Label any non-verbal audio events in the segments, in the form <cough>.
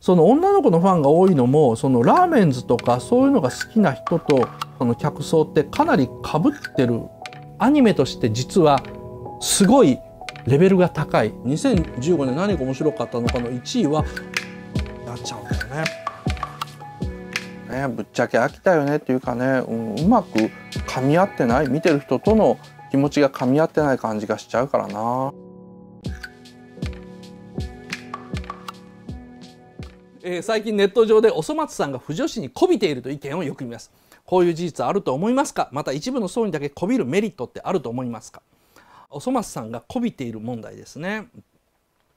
その女の子のファンが多いのもそのラーメンズとかそういうのが好きな人とその客層ってかなりかぶってるアニメとして実はすごいレベルが高い2015年何が面白かったのかの1位はなっちゃうんだよね。ねぶっちゃけ飽きたよねっていうかね、うん、うまく噛み合ってない見てる人との気持ちが噛み合ってない感じがしちゃうからな。えー、最近ネット上でおそ松さんが不女子に媚びていると意見をよく見ますこういう事実あると思いますかまた一部の層にだけ媚びるメリットってあると思いますかおそ松さんが媚びている問題ですね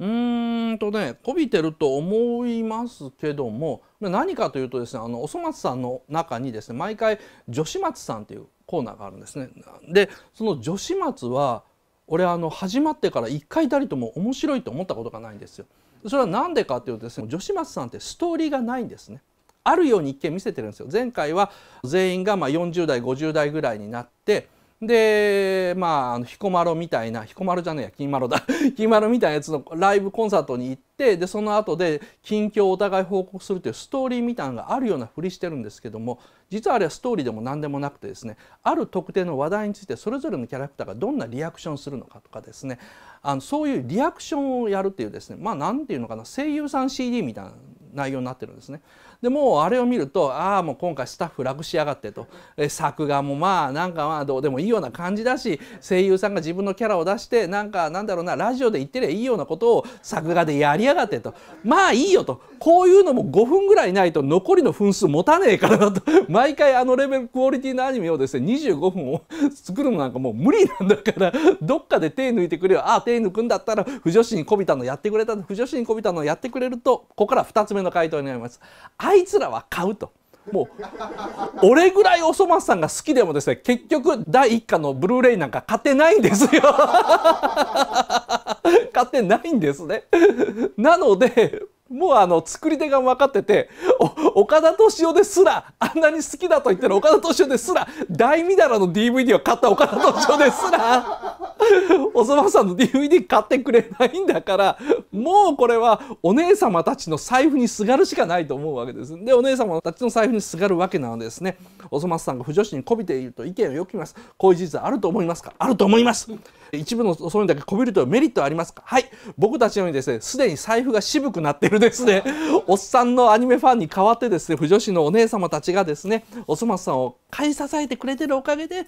うーんとね媚びてると思いますけども何かというとですねあのおそ松さんの中にですね毎回女子松さんというコーナーがあるんですね。でその女子松は俺あの始まってから一回たりとも面白いと思ったことがないんですよ。それは何でかっていうとですね女子松さんってストーリーがないんですね。あるように一見見せてるんですよ前回は全員がまあ40代50代ぐらいになってで、まあ、あの彦摩呂みたいな、彦摩呂じゃねえや、金摩呂だ。<laughs> 金摩呂みたいなやつのライブコンサートに行って、で、その後で近況をお互い報告するというストーリーみたいなのがあるようなふりしてるんですけども、実はあれはストーリーでも何でもなくてですね、ある特定の話題についてそれぞれのキャラクターがどんなリアクションするのかとかですね、あのそういうリアクションをやるっていうですね、まあ、なんていうのかな、声優さん CD みたいな内容になってるんですね。でもうあれを見るとああもう今回スタッフ楽しやがってと、え作画もまあなんかまあどうでもいいような感じだし声優さんが自分のキャラを出してなんかなんだろうなラジオで言ってりゃいいようなことを作画でやりやがってとまあいいよとこういうのも5分ぐらいないと残りの分数持たねえからなと <laughs> 毎回あのレベルクオリティのアニメをですね25分を <laughs> 作るのなんかもう無理なんだからどっかで手抜いてくれよああ手抜くんだったら不女子にこびたのやってくれた不女子にこびたのやってくれるとここから2つ目の回答になります。あいつらは買うと。もう俺ぐらいおそ松さんが好きでもですね結局第1巻のブルーレイなんか買ってないんですよ <laughs> 買ってないんですねなのでもうあの作り手が分かってて岡田敏夫ですらあんなに好きだと言ってる岡田敏夫ですら大みだらの DVD を買った岡田敏夫ですらおそばさんの DVD 買ってくれないんだからもうこれはお姉様たちの財布にすがるしかないと思うわけです。でお姉様たちの財布にすがるわけなのですね。おそばさんが不女子に媚びていると意見をよきます。こういう事実あると思いますかあると思います。一部のそういうだけこびるとメリットありますかはい僕たちのようにですねすでに財布が渋くなってるですね <laughs> おっさんのアニメファンに代わってですね不女子のお姉様たちがですねおそ松さんを買い支えてくれてるおかげで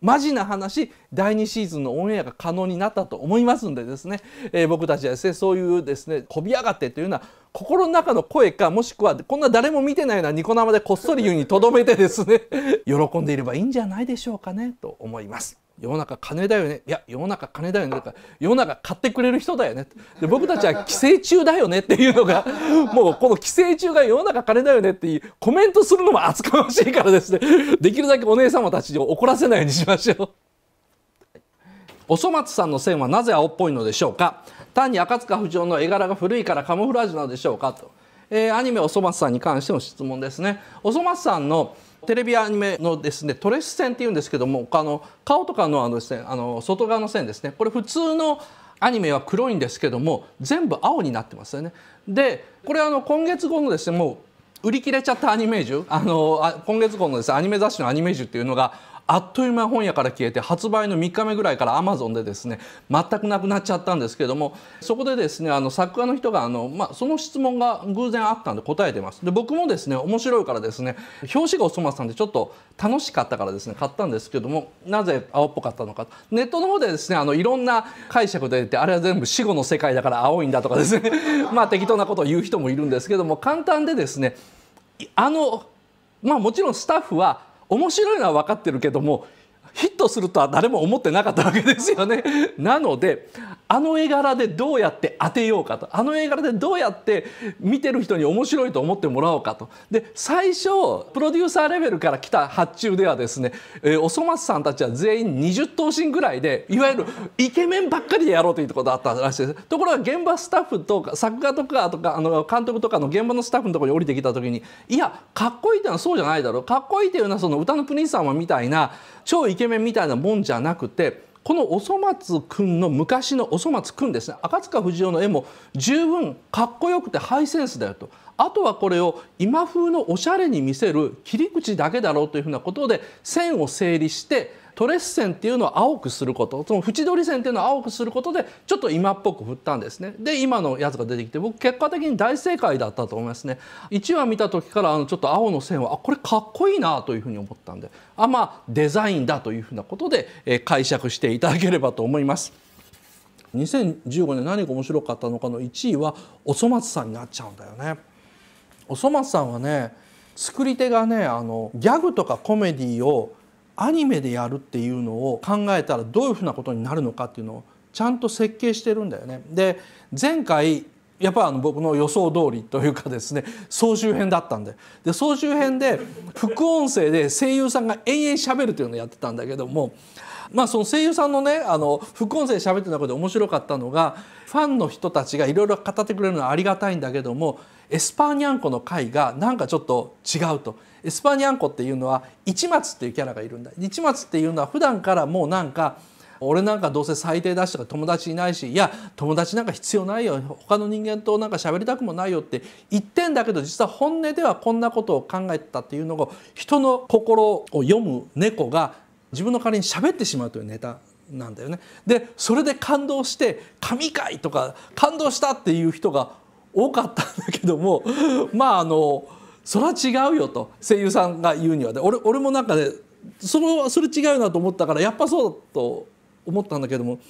マジな話第2シーズンのオンエアが可能になったと思いますんでですね、えー、僕たちはですねそういうですねこび上がってというのは心の中の声かもしくはこんな誰も見てないようなニコ生でこっそり言うにとどめてですね <laughs> 喜んでいればいいんじゃないでしょうかねと思います。世の中金だよねいや世の中金だよねとか世の中買ってくれる人だよねで僕たちは寄生虫だよねっていうのが <laughs> もうこの寄生虫が世の中金だよねっていうコメントするのも厚かましいからですねできるだけお姉様たちを怒らせないようにしましょう。おそ松さんの線はなぜ青っぽいのでしょうか単に赤塚不二夫の絵柄が古いからカムフラージュなのでしょうかと、えー、アニメおそ松さんに関しての質問ですね。おそ松さんのテレビアニメのですねトレス線っていうんですけども他の顔とかのあのです、ね、あの外側の線ですねこれ普通のアニメは黒いんですけども全部青になってますよね。でこれあの今月後のですねもう売り切れちゃったアニメージュあの今月号のです、アニメ雑誌のアニメージュっていうのがあっという間本屋から消えて発売の3日目ぐらいからアマゾンでですね全くなくなっちゃったんですけどもそこでですねあの作家の人があの、まあ、その質問が偶然あったんで答えてます。で僕もですね面白いからですね表紙がおそ松さんでちょっと楽しかったからですね買ったんですけどもなぜ青っぽかったのかネットの方でですねあのいろんな解釈でてあれは全部死後の世界だから青いんだとかですね <laughs> まあ適当なことを言う人もいるんですけども簡単でですねあのまあもちろんスタッフは面白いのは分かってるけどもヒットするとは誰も思ってなかったわけですよね。なのであの絵柄でどうやって当てようかとあの絵柄でどうやって見てる人に面白いと思ってもらおうかとで最初プロデューサーレベルから来た発注ではですね、えー、おそ松さんたちは全員20頭身ぐらいでいわゆるイケメンばっかりでやろうということだったらしいですところが現場スタッフとか作画とかとかあの監督とかの現場のスタッフのところに降りてきた時にいやかっこいいっていうのはそうじゃないだろうかっこいいっていうのはその歌のプリンス様みたいな超イケメンみたいなもんじゃなくてこのおそ松くんの昔のおそ松くんですね赤塚不二夫の絵も十分かっこよくてハイセンスだよとあとはこれを今風のおしゃれに見せる切り口だけだろうというふうなことで線を整理してトレッセンっていうのを青くすることその縁取り線っていうのを青くすることでちょっと今っぽく振ったんですねで今のやつが出てきて僕結果的に大正解だったと思いますね1話見た時からあのちょっと青の線はあこれかっこいいなというふうに思ったんであまあデザインだというふうなことで、え解釈していただければと思います2015年何が面白かったのかの1位はおそ松さんになっちゃうんだよねおそ松さんはね作り手がねあのギャグとかコメディをアニメでやるっていうのを考えたらどういうふうなことになるのかっていうのをちゃんと設計してるんだよね。で前回やっぱり僕の予想通りというかですね総集 <laughs> 編だったんでで総集編で副音声で声優さんが延々しゃべるというのをやってたんだけども、まあ、その声優さんのねあの副音声しゃべってる中で面白かったのがファンの人たちがいろいろ語ってくれるのはありがたいんだけどもエスパーニャンコの会がなんかちょっと違うとエスパーニャンコっていうのは市松っていうキャラがいるんだ市松っていうのは普段からもうなんか俺なんかどうせ最低だしとか友達いないしいや友達なんか必要ないよ他の人間となんか喋りたくもないよって言ってんだけど実は本音ではこんなことを考えてたっていうのを人の心を読む猫が自分の代わりに喋ってしまうというネタなんだよね。でそれで感動して「神回!」とか「感動した!」っていう人が多かったんだけどもまああのそれは違うよと声優さんが言うにはで俺俺もなんかねそのそれ違うなと思ったからやっぱそうだと思ったんだけども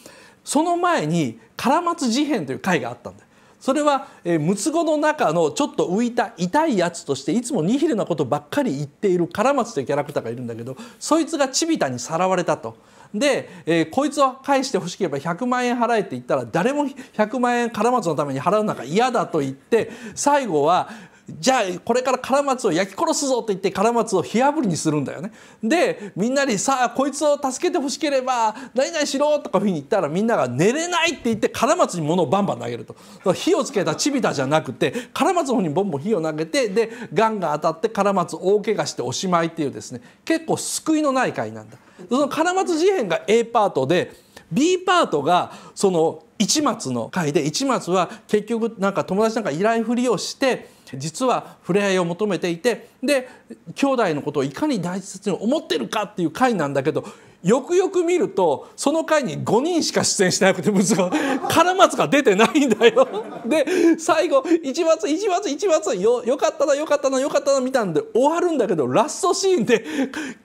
その前に「唐松事変」という回があったんだよ。それは、えー、ムツゴの中のちょっと浮いた痛いやつとしていつもニヒルなことばっかり言っているカラマというキャラクターがいるんだけどそいつがチビタにさらわれたと。で、えー、こいつは返してほしければ100万円払えって言ったら誰も100万円カラマツのために払うなんか嫌だと言って最後はじゃあこれからカラマツを焼き殺すぞと言ってカラマツを火あぶりにするんだよね。でみんなにさあこいつを助けてほしければ何々しろとかふうに言ったらみんなが寝れないって言ってカラマツに物をバンバン投げると火をつけたチビタじゃなくてカラマツの方にボンボン火を投げてでガンが当たってカラマツ大怪我しておしまいっていうですね結構救いのない回なんだ。そのカラマツ事変が A パートで B パートがその市松の回で市松は結局なんか友達なんか依頼ふりをして実は触れ合いを求めていてで兄弟のことをいかに大切に思ってるかっていう回なんだけどよくよく見るとその回に5人しか出演しなくて息子カ松が出てないんだよ。<laughs> で最後「一松一松一松よよかったなよかったなよかったな」みたいなんで終わるんだけどラストシーンで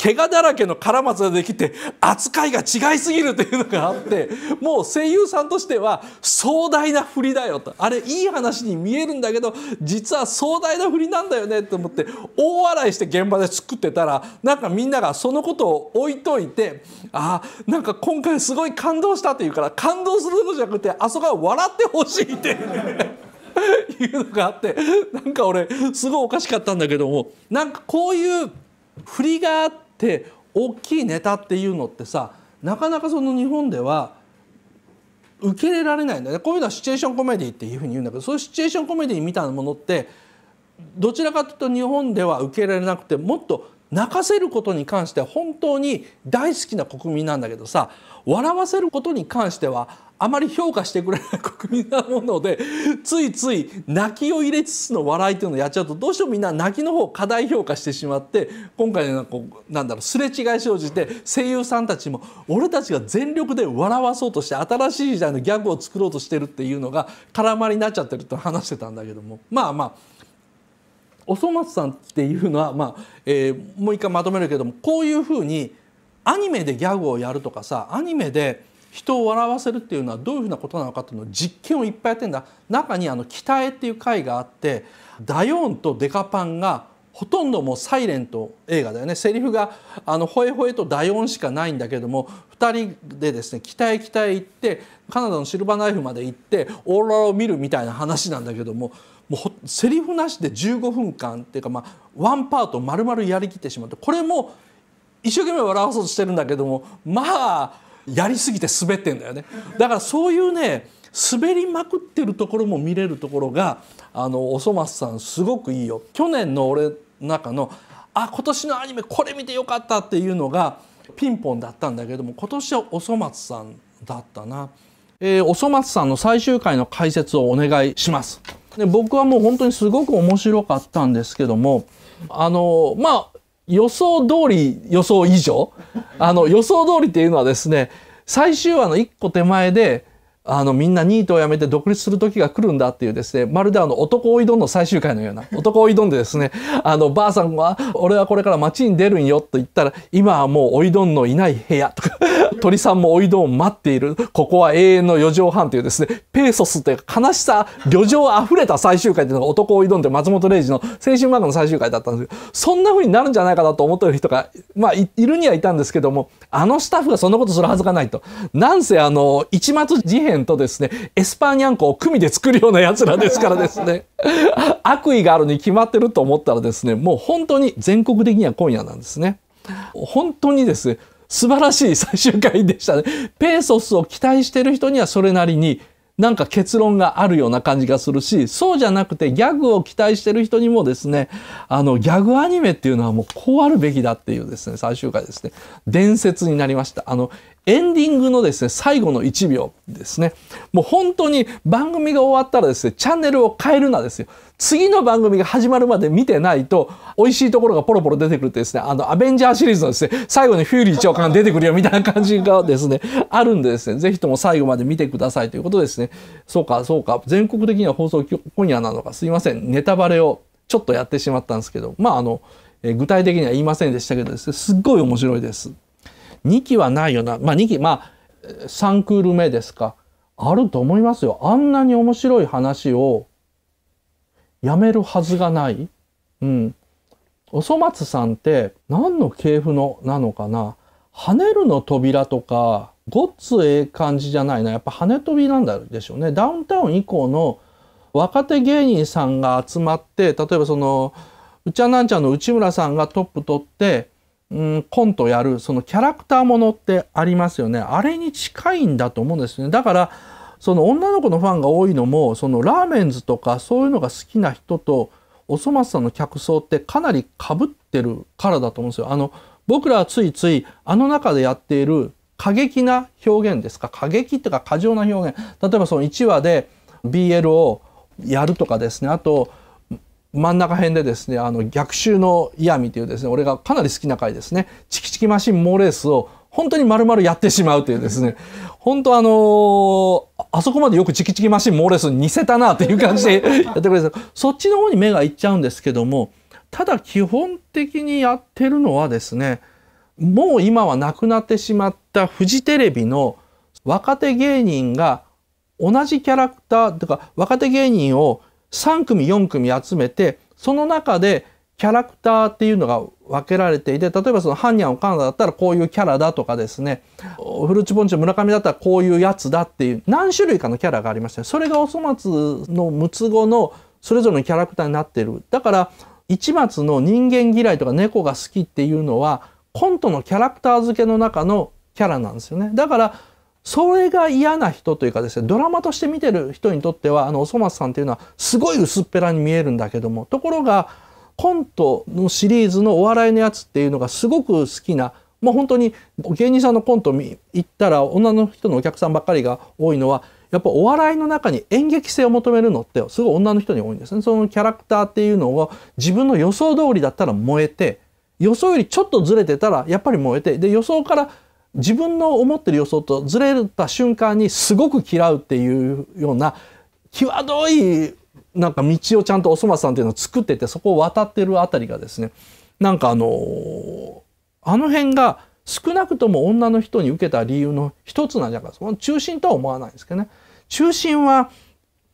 怪我だらけのカ松ができて扱いが違いすぎるというのがあってもう声優さんとしては壮大な振りだよとあれいい話に見えるんだけど実は壮大な振りなんだよねと思って大笑いして現場で作ってたらなんかみんながそのことを置いといてあなんか今回すごい感動したって言うから感動するのじゃなくてあそこは笑ってほしいっていう <laughs> のがあってなんか俺すごいおかしかったんだけどもなんかこういう振りがあって大きいネタっていうのってさなかなかその日本では受け入れられないんだねこういうのはシチュエーションコメディっていうふうに言うんだけどそういうシチュエーションコメディみたいなものってどちらかというと日本では受け入れられなくてもっと泣かせることに関しては本当に大好きな国民なんだけどさ笑わせることに関してはあまり評価してくれない国民なものでついつい泣きを入れつつの笑いっていうのをやっちゃうとどうしてもみんな泣きの方を過大評価してしまって今回のなんだろうすれ違い生じて声優さんたちも俺たちが全力で笑わそうとして新しい時代のギャグを作ろうとしてるっていうのが絡まりになっちゃってるって話してたんだけどもまあまあおそ松さんっていうのは、まあえー、もう一回まとめるけどもこういうふうにアニメでギャグをやるとかさアニメで人を笑わせるっていうのはどういうふうなことなのかっていうのを実験をいっぱいやってんだ中にあの「北へ」っていう回があってダヨーンとデカパンがほとんどもうサイレント映画だよねセリフがあのほエホエとダヨーンしかないんだけども2人でですね北へ北へ行ってカナダのシルバーナイフまで行ってオーロラを見るみたいな話なんだけどももうセリフなしで15分間っていうかまあワンパート丸々やりきってしまってこれも一生懸命笑わそうとしてるんだけどもまあやりすぎて滑ってんだよねだからそういうね滑りまくってるところも見れるところがあのおそ松さんすごくいいよ去年の俺の中のあ今年のアニメこれ見てよかったっていうのがピンポンだったんだけども今年はおそ松さんだったな、えー、おそ松さんの最終回の解説をお願いします。で僕はもう本当にすごく面白かったんですけどもあのまあ予想通り予想以上あの予想通りっていうのはですね最終話の1個手前であのみんなニートを辞めて独立する時が来るんだっていうですねまるであの男追いどんの最終回のような男追いどんでですね <laughs> あのばあさんは「俺はこれから街に出るんよ」と言ったら「今はもう追いどんのいない部屋」とか「鳥さんも追いどんを待っているここは永遠の四畳半」というですねペーソスという悲しさ旅情あふれた最終回というのが男追いどんって松本零士の青春漫画の最終回だったんですけどそんな風になるんじゃないかなと思ってる人がまあいるにはいたんですけどもあのスタッフがそんなことするはずがないと。なんせあの一末事変ンとですねエスパーニャンコを組で作るようなやつらですからですね <laughs> 悪意があるに決まってると思ったらですねもう本当に全国的には今夜なんですね。本当にですね素晴らしい <laughs> 最終回でしたね。ペーソスを期待してる人にはそれなりになんか結論があるような感じがするし、そうじゃなくてギャグを期待してる人にもですね、あのギャグアニメっていうのはもうこうあるべきだっていうですね、最終回ですね、伝説になりました。あの、エンディングのですね、最後の1秒ですね。もう本当に番組が終わったらですね、チャンネルを変えるなですよ。次の番組が始まるまで見てないと、美味しいところがポロポロ出てくるってですね、あの、アベンジャーシリーズのですね、最後にフューリー長官出てくるよみたいな感じがですね、<laughs> あるんでですね、ぜひとも最後まで見てくださいということですね。そうか、そうか、全国的には放送今夜なのか、すいません、ネタバレをちょっとやってしまったんですけど、まあ、あの、え具体的には言いませんでしたけどですね、すっごい面白いです。2期はないよな。まあ2期、まあ3クール目ですか。あると思いますよ。あんなに面白い話をやめるはずがない。うん。おそ松さんって何の系譜のなのかな跳ねるの扉とか、ごっつええ感じじゃないな。やっぱ跳ね飛びなんだでしょうね。ダウンタウン以降の若手芸人さんが集まって、例えばその、うちゃなんちゃんの内村さんがトップ取って、うん、コントやるそのキャラクターものってありますよねあれに近いんだと思うんですよねだからその女の子のファンが多いのもそのラーメンズとかそういうのが好きな人とおそ松さんの客層ってかなりかぶってるからだと思うんですよ。あの僕らはついついあの中でやっている過激な表現ですか過激っていうか過剰な表現例えばその1話で BL をやるとかですねあと真ん中辺でですね、あの逆襲の嫌味というですね、俺がかなり好きな回ですね、チキチキマシン猛レースを本当に丸々やってしまうというですね、本当あのー、あそこまでよくチキチキマシン猛レース似せたなという感じで <laughs> やってくれてそっちの方に目がいっちゃうんですけども、ただ基本的にやってるのはですね、もう今はなくなってしまったフジテレビの若手芸人が同じキャラクターとか若手芸人を3組4組集めてその中でキャラクターっていうのが分けられていて例えばそのハンニャン・オカンダだったらこういうキャラだとかですねフルーチポンチ村上だったらこういうやつだっていう何種類かのキャラがありましてそれがおそ松の六つ子のそれぞれのキャラクターになってるだから市松の人間嫌いとか猫が好きっていうのはコントのキャラクター付けの中のキャラなんですよねだからそれが嫌な人というかですね、ドラマとして見てる人にとっては、あの、おそ松さんっていうのはすごい薄っぺらに見えるんだけども、ところが、コントのシリーズのお笑いのやつっていうのがすごく好きな、もう本当に芸人さんのコント行ったら女の人のお客さんばっかりが多いのは、やっぱお笑いの中に演劇性を求めるのってすごい女の人に多いんですね。そのキャラクターっていうのを自分の予想通りだったら燃えて、予想よりちょっとずれてたらやっぱり燃えて、で予想から自分の思ってる予想とずれた瞬間にすごく嫌うっていうような際どいなんか道をちゃんとおそ松さんっていうのを作っててそこを渡ってるあたりがですねなんかあのー、あの辺が少なくとも女の人に受けた理由の一つなんじゃないかその中心とは思わないんですけどね中心は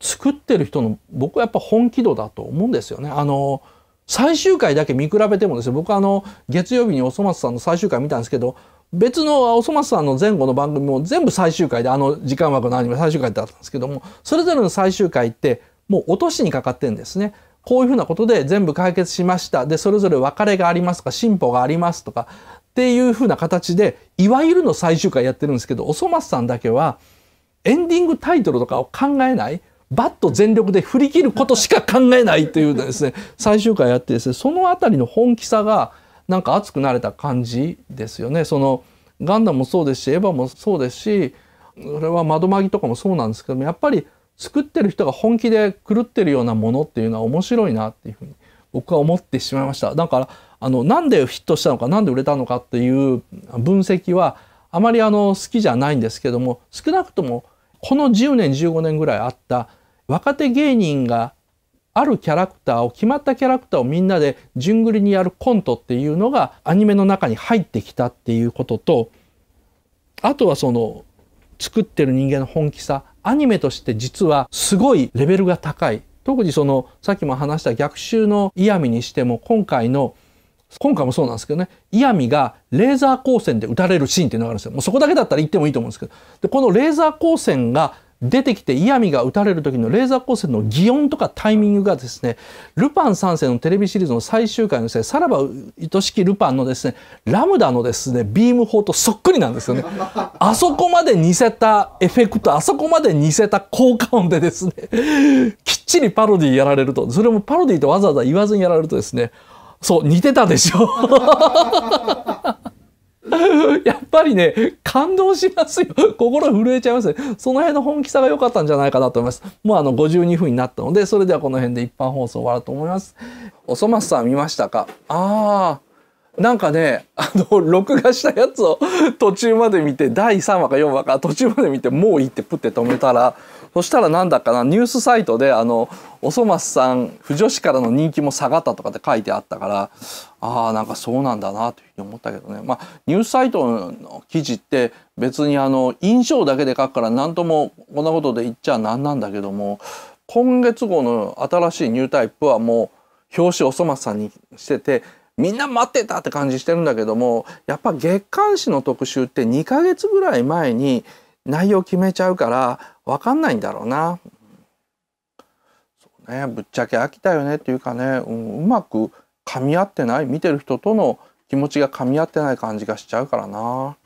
作ってる人の僕はやっぱ本気度だと思うんですよね。あのー最終回だけ見比べてもですね僕はあの月曜日におそ松さんの最終回見たんですけど別のおそ松さんの前後の番組も全部最終回であの時間枠のアニメ最終回だったんですけどもそれぞれの最終回ってもう落としにかかってんですね。こういうふうなことで全部解決しました。で、それぞれ別れがありますとか、進歩がありますとか、っていうふうな形で、いわゆるの最終回やってるんですけど、おそ松さんだけは、エンディングタイトルとかを考えない、バッと全力で振り切ることしか考えないというですね、最終回やってですね、その辺りの本気さが、なんか熱くなれた感じですよね。そのガンダムもそうですしエヴァもそうですしそれは窓マギとかもそうなんですけどもやっぱり作ってる人が本気で狂ってるようなものっていうのは面白いなっていうふうに僕は思ってしまいました。だからあのなんでヒットしたのか何で売れたのかっていう分析はあまりあの好きじゃないんですけども少なくともこの10年15年ぐらいあった若手芸人があるキャラクターを決まったキャラクターをみんなで順繰りにやるコントっていうのがアニメの中に入ってきたっていうこととあとはその作ってる人間の本気さアニメとして実はすごいレベルが高い特にそのさっきも話した逆襲のイ味ミにしても今回の今回もそうなんですけどねイ味ミがレーザー光線で撃たれるシーンっていうのがあるんですよもうそこだけだったら言ってもいいと思うんですけどでこのレーザー光線が出てきて嫌味が打たれる時のレーザー光線の擬音とかタイミングがですねルパン三世のテレビシリーズの最終回のですねさらば愛しきルパンのですねラムダのですねビーム砲とそっくりなんですよねあそこまで似せたエフェクトあそこまで似せた効果音でですねきっちりパロディやられるとそれもパロディとわざわざ言わずにやられるとですねそう似てたでしょ <laughs> <laughs> やっぱりね、感動しますよ。<laughs> 心震えちゃいますその辺の本気さが良かったんじゃないかなと思います。もうあの52分になったので、それではこの辺で一般放送終わろうと思います。おそ松さん見ましたかああ。なんかね、あの、録画したやつを途中まで見て、第3話か4話か途中まで見て、もういいってプって止めたら、そしたらなんだかなニュースサイトであのおそ松さん不女子からの人気も下がったとかって書いてあったからああなんかそうなんだなというふうに思ったけどねまあニュースサイトの記事って別にあの印象だけで書くから何ともこんなことで言っちゃなんなんだけども今月号の新しいニュータイプはもう表紙おそ松さんにしててみんな待ってたって感じしてるんだけどもやっぱ月刊誌の特集って2ヶ月ぐらい前に内容決めちゃうから分かんないんだろうな。そうねぶっちゃけ飽きたよねっていうかね、うん、うまく噛み合ってない見てる人との気持ちが噛み合ってない感じがしちゃうからな。